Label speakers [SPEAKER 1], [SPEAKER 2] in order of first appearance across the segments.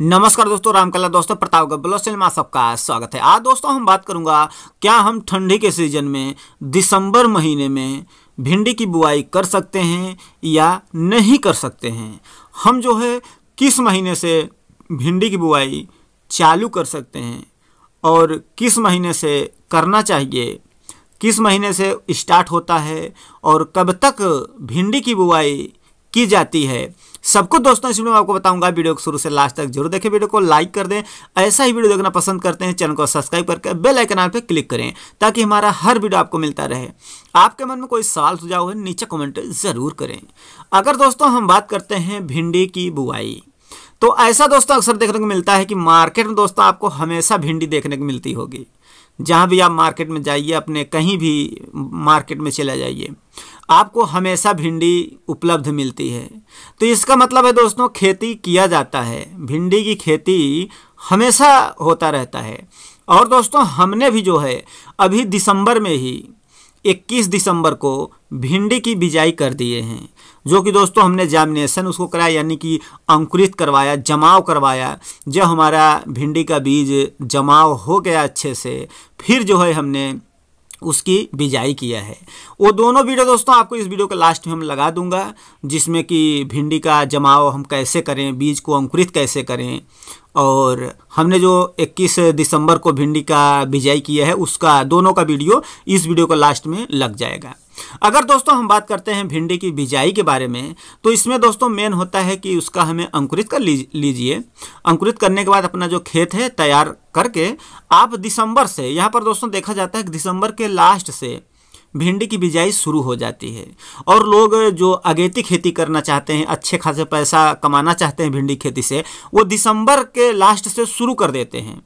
[SPEAKER 1] नमस्कार दोस्तों रामकला दोस्तों प्रतापगढ़ ब्लॉसेल में सबका स्वागत है आज दोस्तों हम बात करूंगा क्या हम ठंडी के सीजन में दिसंबर महीने में भिंडी की बुआई कर सकते हैं या नहीं कर सकते हैं हम जो है किस महीने से भिंडी की बुआई चालू कर सकते हैं और किस महीने से करना चाहिए किस महीने से स्टार्ट होता है और कब तक भिंडी की बुआई की जाती है सब कुछ दोस्तों इस वीडियो में आपको बताऊंगा वीडियो को शुरू से लास्ट तक जरूर देखें वीडियो को लाइक कर दें ऐसा ही वीडियो देखना पसंद करते हैं चैनल को सब्सक्राइब करके बेल आइकन पर क्लिक करें ताकि हमारा हर वीडियो आपको मिलता रहे आपके मन में कोई सवाल सुझाव है नीचे कमेंट जरूर करें अगर दोस्तों हम बात करते हैं भिंडी की बुआई तो ऐसा दोस्तों अक्सर देखने को मिलता है कि मार्केट में दोस्तों आपको हमेशा भिंडी देखने को मिलती होगी जहाँ भी आप मार्केट में जाइए अपने कहीं भी मार्केट में चले जाइए आपको हमेशा भिंडी उपलब्ध मिलती है तो इसका मतलब है दोस्तों खेती किया जाता है भिंडी की खेती हमेशा होता रहता है और दोस्तों हमने भी जो है अभी दिसंबर में ही 21 दिसंबर को भिंडी की बिजाई कर दिए हैं जो कि दोस्तों हमने जामिनेशन उसको कराया यानी कि अंकुरित करवाया जमाव करवाया जब हमारा भिंडी का बीज जमाव हो गया अच्छे से फिर जो है हमने उसकी बिजाई किया है वो दोनों वीडियो दोस्तों आपको इस वीडियो के लास्ट में हम लगा दूंगा जिसमें कि भिंडी का जमाव हम कैसे करें बीज को अंकुरित कैसे करें और हमने जो 21 दिसंबर को भिंडी का बिजाई किया है उसका दोनों का वीडियो इस वीडियो का लास्ट में लग जाएगा अगर दोस्तों हम बात करते हैं भिंडी की बिजाई के बारे में तो इसमें दोस्तों मेन होता है कि उसका हमें अंकुरित कर लीजिए अंकुरित करने के बाद अपना जो खेत है तैयार करके आप दिसंबर से यहाँ पर दोस्तों देखा जाता है कि दिसंबर के लास्ट से भिंडी की बिजाई शुरू हो जाती है और लोग जो अगेती खेती करना चाहते हैं अच्छे खासे पैसा कमाना चाहते हैं भिंडी खेती से वो दिसंबर के लास्ट से शुरू कर देते हैं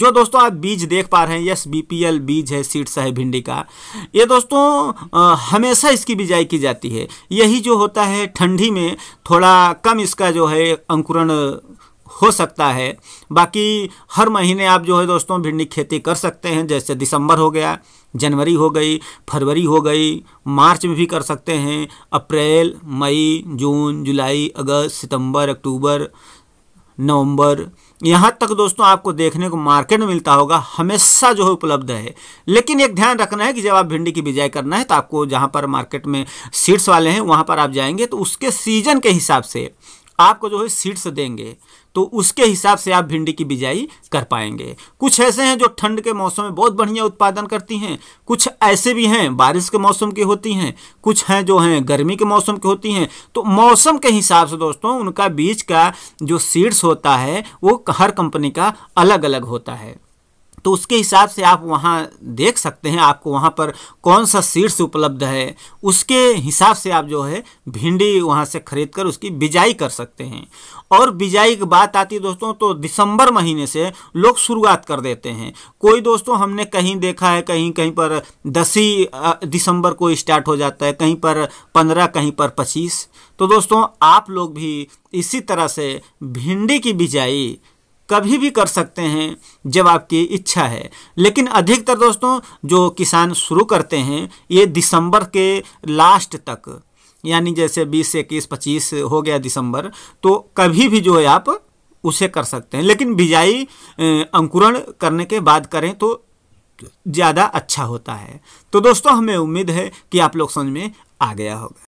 [SPEAKER 1] जो दोस्तों आप बीज देख पा रहे हैं यस बीपीएल बीज है सीड्स है भिंडी का ये दोस्तों आ, हमेशा इसकी बिजाई की जाती है यही जो होता है ठंडी में थोड़ा कम इसका जो है अंकुरण हो सकता है बाकी हर महीने आप जो है दोस्तों भिंडी खेती कर सकते हैं जैसे दिसंबर हो गया जनवरी हो गई फरवरी हो गई मार्च में भी कर सकते हैं अप्रैल मई जून जुलाई अगस्त सितंबर अक्टूबर नवंबर यहाँ तक दोस्तों आपको देखने को मार्केट में मिलता होगा हमेशा जो है उपलब्ध है लेकिन एक ध्यान रखना है कि जब आप भिंडी की बिजाई करना है तो आपको जहाँ पर मार्केट में सीड्स वाले हैं वहाँ पर आप जाएंगे तो उसके सीजन के हिसाब से आपको जो है सीड्स देंगे तो उसके हिसाब से आप भिंडी की बिजाई कर पाएंगे कुछ ऐसे हैं जो ठंड के मौसम में बहुत बढ़िया उत्पादन करती हैं कुछ ऐसे भी हैं बारिश के मौसम की होती हैं कुछ हैं जो हैं गर्मी के मौसम की होती हैं तो मौसम के हिसाब से दोस्तों उनका बीज का जो सीड्स होता है वो हर कंपनी का अलग अलग होता है तो उसके हिसाब से आप वहाँ देख सकते हैं आपको वहाँ पर कौन सा सीड्स उपलब्ध है उसके हिसाब से आप जो है भिंडी वहाँ से खरीद कर उसकी बिजाई कर सकते हैं और बिजाई की बात आती है दोस्तों तो दिसंबर महीने से लोग शुरुआत कर देते हैं कोई दोस्तों हमने कहीं देखा है कहीं कहीं पर दसी दिसंबर को स्टार्ट हो जाता है कहीं पर पंद्रह कहीं पर पच्चीस तो दोस्तों आप लोग भी इसी तरह से भिंडी की बिजाई कभी भी कर सकते हैं जब आपकी इच्छा है लेकिन अधिकतर दोस्तों जो किसान शुरू करते हैं ये दिसंबर के लास्ट तक यानी जैसे बीस से इक्कीस पच्चीस हो गया दिसंबर तो कभी भी जो है आप उसे कर सकते हैं लेकिन बिजाई अंकुरण करने के बाद करें तो ज़्यादा अच्छा होता है तो दोस्तों हमें उम्मीद है कि आप लोग समझ में आ गया होगा